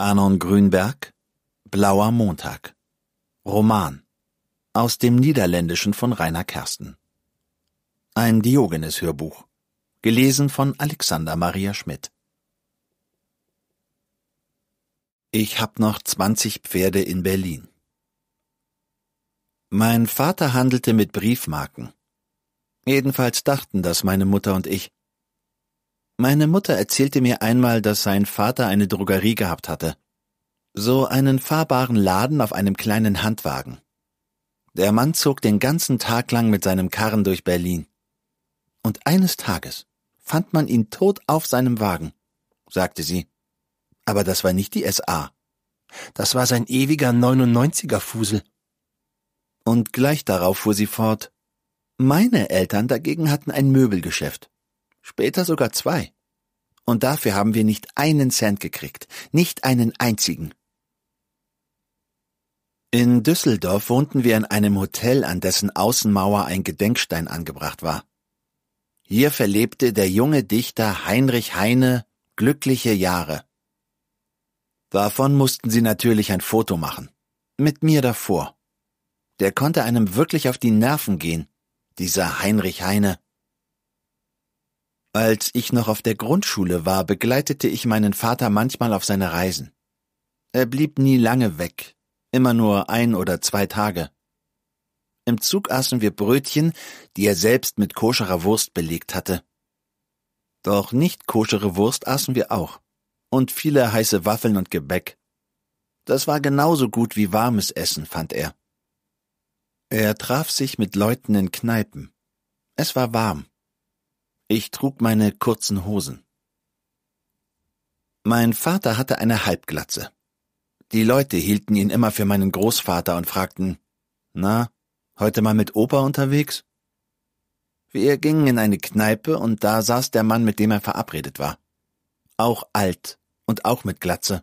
Anon Grünberg Blauer Montag Roman aus dem Niederländischen von Rainer Kersten Ein Diogenes Hörbuch gelesen von Alexander Maria Schmidt Ich hab noch zwanzig Pferde in Berlin. Mein Vater handelte mit Briefmarken. Jedenfalls dachten das meine Mutter und ich. Meine Mutter erzählte mir einmal, dass sein Vater eine Drogerie gehabt hatte. So einen fahrbaren Laden auf einem kleinen Handwagen. Der Mann zog den ganzen Tag lang mit seinem Karren durch Berlin. Und eines Tages fand man ihn tot auf seinem Wagen, sagte sie. Aber das war nicht die SA. Das war sein ewiger 99er Fusel. Und gleich darauf fuhr sie fort. Meine Eltern dagegen hatten ein Möbelgeschäft später sogar zwei. Und dafür haben wir nicht einen Cent gekriegt, nicht einen einzigen. In Düsseldorf wohnten wir in einem Hotel, an dessen Außenmauer ein Gedenkstein angebracht war. Hier verlebte der junge Dichter Heinrich Heine glückliche Jahre. Davon mussten sie natürlich ein Foto machen. Mit mir davor. Der konnte einem wirklich auf die Nerven gehen, dieser Heinrich Heine. Als ich noch auf der Grundschule war, begleitete ich meinen Vater manchmal auf seine Reisen. Er blieb nie lange weg, immer nur ein oder zwei Tage. Im Zug aßen wir Brötchen, die er selbst mit koscherer Wurst belegt hatte. Doch nicht koschere Wurst aßen wir auch und viele heiße Waffeln und Gebäck. Das war genauso gut wie warmes Essen, fand er. Er traf sich mit Leuten in Kneipen. Es war warm. Ich trug meine kurzen Hosen. Mein Vater hatte eine Halbglatze. Die Leute hielten ihn immer für meinen Großvater und fragten, na, heute mal mit Opa unterwegs? Wir gingen in eine Kneipe und da saß der Mann, mit dem er verabredet war. Auch alt und auch mit Glatze.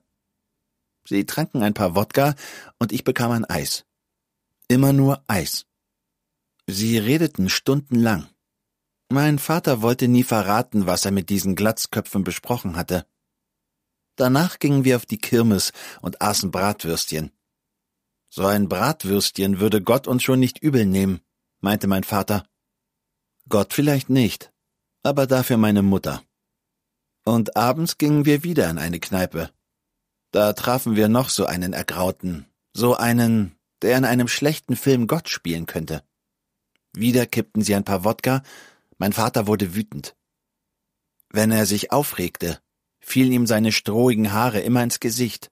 Sie tranken ein paar Wodka und ich bekam ein Eis. Immer nur Eis. Sie redeten stundenlang. Mein Vater wollte nie verraten, was er mit diesen Glatzköpfen besprochen hatte. Danach gingen wir auf die Kirmes und aßen Bratwürstchen. So ein Bratwürstchen würde Gott uns schon nicht übel nehmen, meinte mein Vater. Gott vielleicht nicht, aber dafür meine Mutter. Und abends gingen wir wieder in eine Kneipe. Da trafen wir noch so einen Ergrauten, so einen, der in einem schlechten Film Gott spielen könnte. Wieder kippten sie ein paar Wodka, mein Vater wurde wütend. Wenn er sich aufregte, fielen ihm seine strohigen Haare immer ins Gesicht.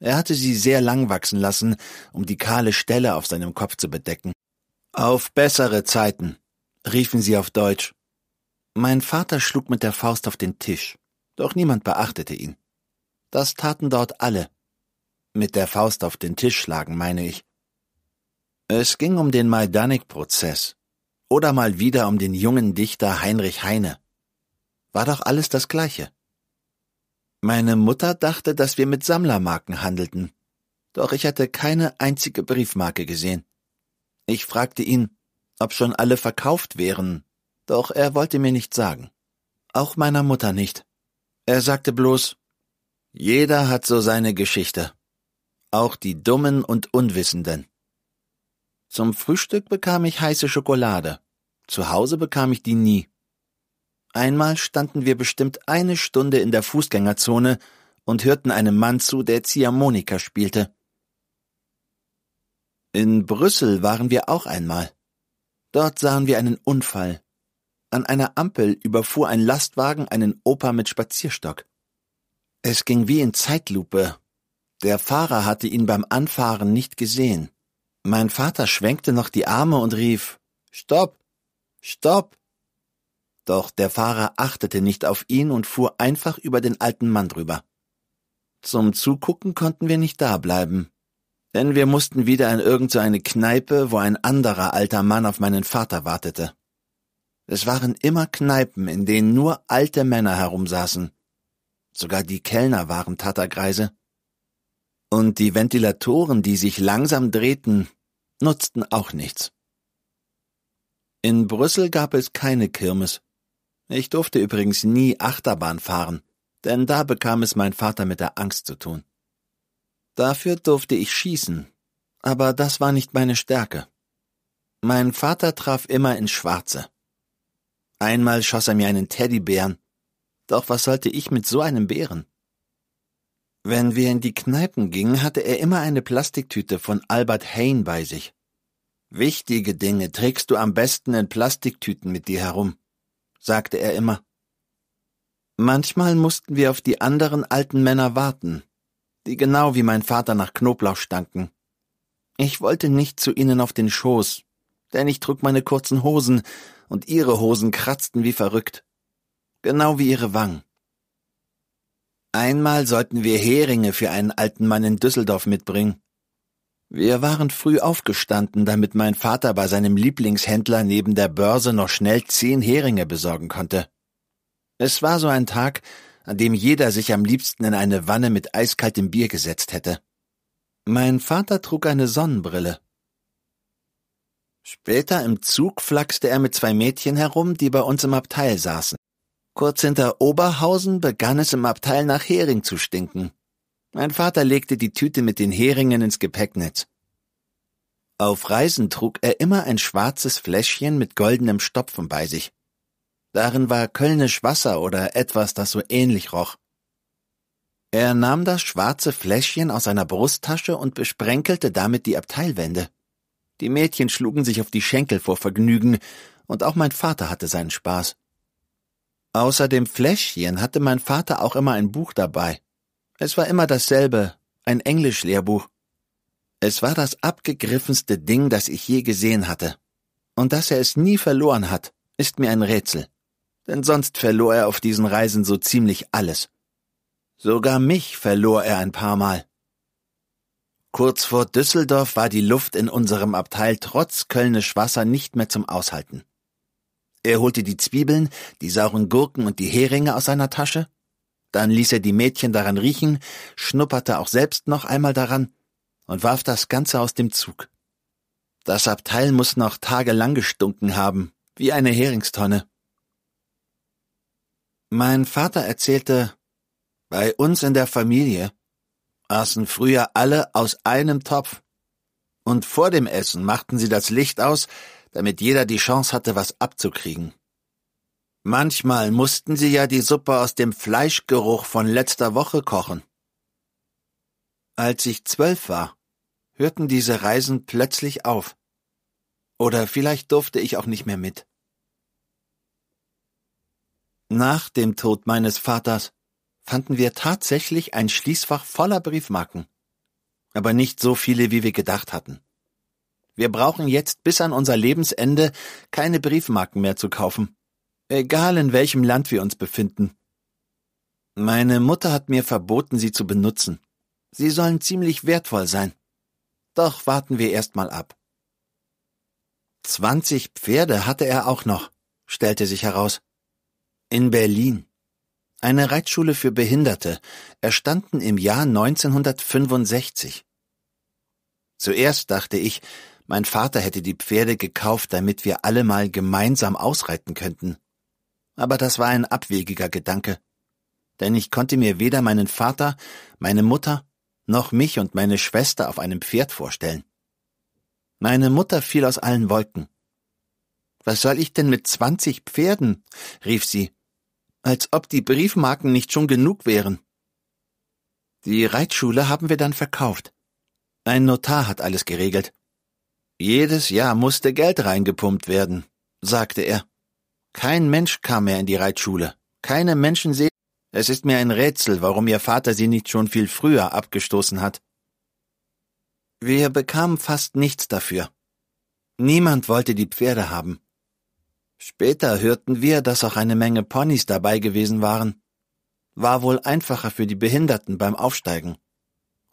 Er hatte sie sehr lang wachsen lassen, um die kahle Stelle auf seinem Kopf zu bedecken. Auf bessere Zeiten, riefen sie auf Deutsch. Mein Vater schlug mit der Faust auf den Tisch, doch niemand beachtete ihn. Das taten dort alle. Mit der Faust auf den Tisch schlagen, meine ich. Es ging um den Majdanek-Prozess, oder mal wieder um den jungen Dichter Heinrich Heine. War doch alles das Gleiche. Meine Mutter dachte, dass wir mit Sammlermarken handelten, doch ich hatte keine einzige Briefmarke gesehen. Ich fragte ihn, ob schon alle verkauft wären, doch er wollte mir nichts sagen. Auch meiner Mutter nicht. Er sagte bloß, jeder hat so seine Geschichte. Auch die Dummen und Unwissenden. Zum Frühstück bekam ich heiße Schokolade. Zu Hause bekam ich die nie. Einmal standen wir bestimmt eine Stunde in der Fußgängerzone und hörten einem Mann zu, der Ziehharmonika spielte. In Brüssel waren wir auch einmal. Dort sahen wir einen Unfall. An einer Ampel überfuhr ein Lastwagen einen Opa mit Spazierstock. Es ging wie in Zeitlupe. Der Fahrer hatte ihn beim Anfahren nicht gesehen. Mein Vater schwenkte noch die Arme und rief Stopp. Stopp. Doch der Fahrer achtete nicht auf ihn und fuhr einfach über den alten Mann drüber. Zum Zugucken konnten wir nicht dableiben, denn wir mussten wieder in irgendeine so Kneipe, wo ein anderer alter Mann auf meinen Vater wartete. Es waren immer Kneipen, in denen nur alte Männer herumsaßen. Sogar die Kellner waren Tattergreise. Und die Ventilatoren, die sich langsam drehten, nutzten auch nichts. In Brüssel gab es keine Kirmes. Ich durfte übrigens nie Achterbahn fahren, denn da bekam es mein Vater mit der Angst zu tun. Dafür durfte ich schießen, aber das war nicht meine Stärke. Mein Vater traf immer ins Schwarze. Einmal schoss er mir einen Teddybären. Doch was sollte ich mit so einem Bären? Wenn wir in die Kneipen gingen, hatte er immer eine Plastiktüte von Albert Hain bei sich. Wichtige Dinge trägst du am besten in Plastiktüten mit dir herum, sagte er immer. Manchmal mussten wir auf die anderen alten Männer warten, die genau wie mein Vater nach Knoblauch stanken. Ich wollte nicht zu ihnen auf den Schoß, denn ich trug meine kurzen Hosen, und ihre Hosen kratzten wie verrückt, genau wie ihre Wangen. Einmal sollten wir Heringe für einen alten Mann in Düsseldorf mitbringen. Wir waren früh aufgestanden, damit mein Vater bei seinem Lieblingshändler neben der Börse noch schnell zehn Heringe besorgen konnte. Es war so ein Tag, an dem jeder sich am liebsten in eine Wanne mit eiskaltem Bier gesetzt hätte. Mein Vater trug eine Sonnenbrille. Später im Zug flachste er mit zwei Mädchen herum, die bei uns im Abteil saßen. Kurz hinter Oberhausen begann es im Abteil nach Hering zu stinken. Mein Vater legte die Tüte mit den Heringen ins Gepäcknetz. Auf Reisen trug er immer ein schwarzes Fläschchen mit goldenem Stopfen bei sich. Darin war Kölnisch Wasser oder etwas, das so ähnlich roch. Er nahm das schwarze Fläschchen aus seiner Brusttasche und besprenkelte damit die Abteilwände. Die Mädchen schlugen sich auf die Schenkel vor Vergnügen, und auch mein Vater hatte seinen Spaß. Außer dem Fläschchen hatte mein Vater auch immer ein Buch dabei. Es war immer dasselbe, ein Englischlehrbuch. Es war das abgegriffenste Ding, das ich je gesehen hatte. Und dass er es nie verloren hat, ist mir ein Rätsel. Denn sonst verlor er auf diesen Reisen so ziemlich alles. Sogar mich verlor er ein paar Mal. Kurz vor Düsseldorf war die Luft in unserem Abteil trotz Kölnisch Wasser nicht mehr zum Aushalten. Er holte die Zwiebeln, die sauren Gurken und die Heringe aus seiner Tasche, dann ließ er die Mädchen daran riechen, schnupperte auch selbst noch einmal daran und warf das Ganze aus dem Zug. Das Abteil muss noch tagelang gestunken haben, wie eine Heringstonne. Mein Vater erzählte, bei uns in der Familie aßen früher alle aus einem Topf, und vor dem Essen machten sie das Licht aus, damit jeder die Chance hatte, was abzukriegen. Manchmal mussten sie ja die Suppe aus dem Fleischgeruch von letzter Woche kochen. Als ich zwölf war, hörten diese Reisen plötzlich auf. Oder vielleicht durfte ich auch nicht mehr mit. Nach dem Tod meines Vaters fanden wir tatsächlich ein Schließfach voller Briefmarken, aber nicht so viele, wie wir gedacht hatten. Wir brauchen jetzt bis an unser Lebensende keine Briefmarken mehr zu kaufen. Egal in welchem Land wir uns befinden. Meine Mutter hat mir verboten, sie zu benutzen. Sie sollen ziemlich wertvoll sein. Doch warten wir erstmal ab. Zwanzig Pferde hatte er auch noch, stellte sich heraus. In Berlin. Eine Reitschule für Behinderte, erstanden im Jahr 1965. Zuerst dachte ich, mein Vater hätte die Pferde gekauft, damit wir alle mal gemeinsam ausreiten könnten. Aber das war ein abwegiger Gedanke. Denn ich konnte mir weder meinen Vater, meine Mutter, noch mich und meine Schwester auf einem Pferd vorstellen. Meine Mutter fiel aus allen Wolken. Was soll ich denn mit zwanzig Pferden? rief sie, als ob die Briefmarken nicht schon genug wären. Die Reitschule haben wir dann verkauft. Ein Notar hat alles geregelt. Jedes Jahr musste Geld reingepumpt werden, sagte er. Kein Mensch kam mehr in die Reitschule. Keine Menschen sehen. Es ist mir ein Rätsel, warum ihr Vater sie nicht schon viel früher abgestoßen hat. Wir bekamen fast nichts dafür. Niemand wollte die Pferde haben. Später hörten wir, dass auch eine Menge Ponys dabei gewesen waren. War wohl einfacher für die Behinderten beim Aufsteigen.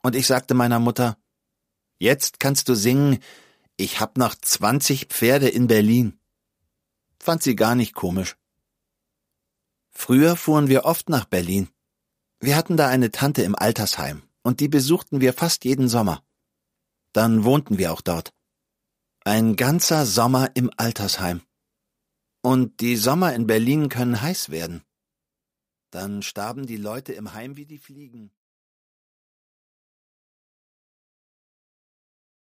Und ich sagte meiner Mutter, Jetzt kannst du singen, ich hab noch zwanzig Pferde in Berlin. Fand sie gar nicht komisch. Früher fuhren wir oft nach Berlin. Wir hatten da eine Tante im Altersheim und die besuchten wir fast jeden Sommer. Dann wohnten wir auch dort. Ein ganzer Sommer im Altersheim. Und die Sommer in Berlin können heiß werden. Dann starben die Leute im Heim wie die Fliegen.